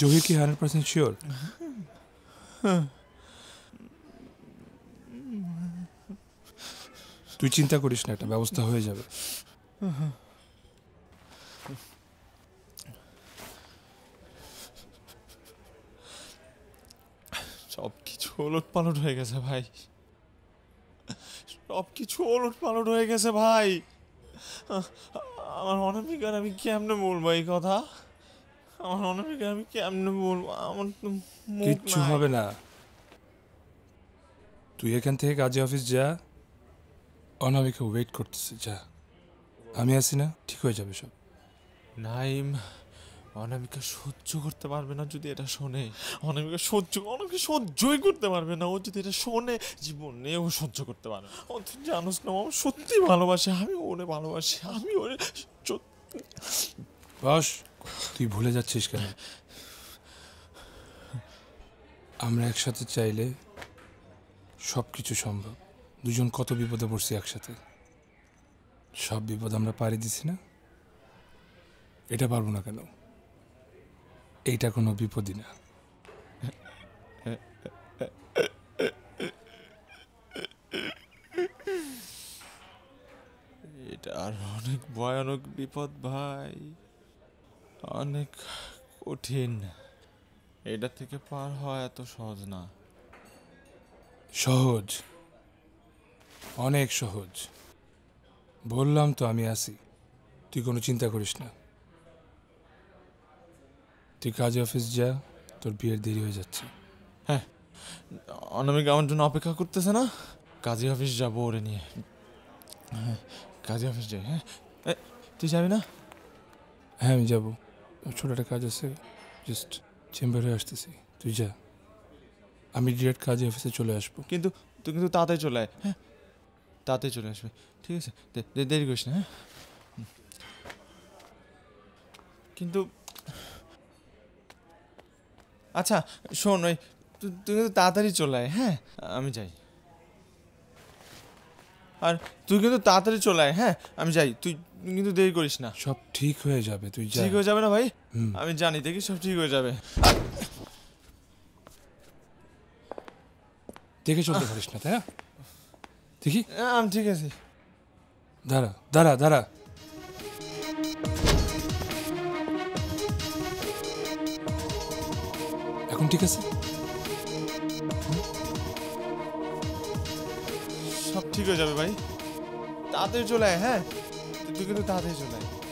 জহির কি hundred percent sure তুই চিন্তা করিস না একটা ব্যবস্থা হয়ে যাবে সব কিছু ওলট পালট হয়ে গেছে ভাই সব কিছু ওলট পালট হয়ে গেছে ভাই আমার অনামিকার আমি কেমনে বলবো এই কথা আমার অনামিকার আমি কেমনে বলবো আমার তো কিচ্ছু হবে না তুই এখান থেকে কাজে অফিস যা অনামিকা ওয়েট করতেছি যা আমি আছি না ঠিক হয়ে যাবে সব নাইম অনামিকা সহ্য করতে পারবে না যদি এটা শোনে অনামিকা সহ্য অনামিকা সহ্যই করতে পারবে না ও যদি এটা শোনে জীবনে ও সহ্য করতে পারবে ও তুই জানোস না ও সত্যি ভালোবাসি আমি ওরে ভালোবাসি আমি ওরে বস তুই ভুলে যাচ্ছিস কেন আমরা একসাথে চাইলে সব কিছু সম্ভব দুজন কত বিপদে পড়ছি একসাথে সব বিপদ আমরা পাড়ি দিছি না এটা পারবো না কেন এইটা কোনো বিপদই না এটা আর অনেক ভয়ানক বিপদ ভাই অনেক কঠিন এটা থেকে পার হওয়া এত সহজ না সহজ অনেক সহজ বললাম তো আমি আসি তুই কোনো চিন্তা করিস না তুই কাজে অফিস যা তোর বিয়ের দেরি হয়ে যাচ্ছে হ্যাঁ অনামিক আমার জন্য অপেক্ষা করতেছে না কাজী অফিস যাবো ওরে নিয়ে হ্যাঁ কাজী অফিস যাই হ্যাঁ তুই যাবি না হ্যাঁ আমি যাবো ছোটো একটা কাজ আছে জাস্ট চেম্বারে হয়ে আসতেছি তুই যা আমি ডিরেক্ট কাজে অফিসে চলে আসবো কিন্তু তুই কিন্তু তাড়াতাড়ি চলে আয় হ্যাঁ তাড়াতাড়ি চলে আসবে ঠিক আছে দেরি করিস না হ্যাঁ কিন্তু আচ্ছা শোন ওই তুই কিন্তু তাড়াতাড়ি চলে আয় হ্যাঁ আমি যাই আর তুই কিন্তু তাড়াতাড়ি চলে আয় হ্যাঁ আমি যাই তুই কিন্তু দেরি করিস না সব ঠিক হয়ে যাবে তুই ঠিক হয়ে যাবে না ভাই আমি জানি দেখি সব ঠিক হয়ে যাবে দেখে চলতে পারিস না তাই না দেখি আমি ঠিক আছি দাঁড়া দাঁড়া দাঁড়া এখন ঠিক আছে সব ঠিক হয়ে যাবে ভাই তাড়াতাড়ি চলে হ্যাঁ তুই কিন্তু তাড়াতাড়ি চলে আয়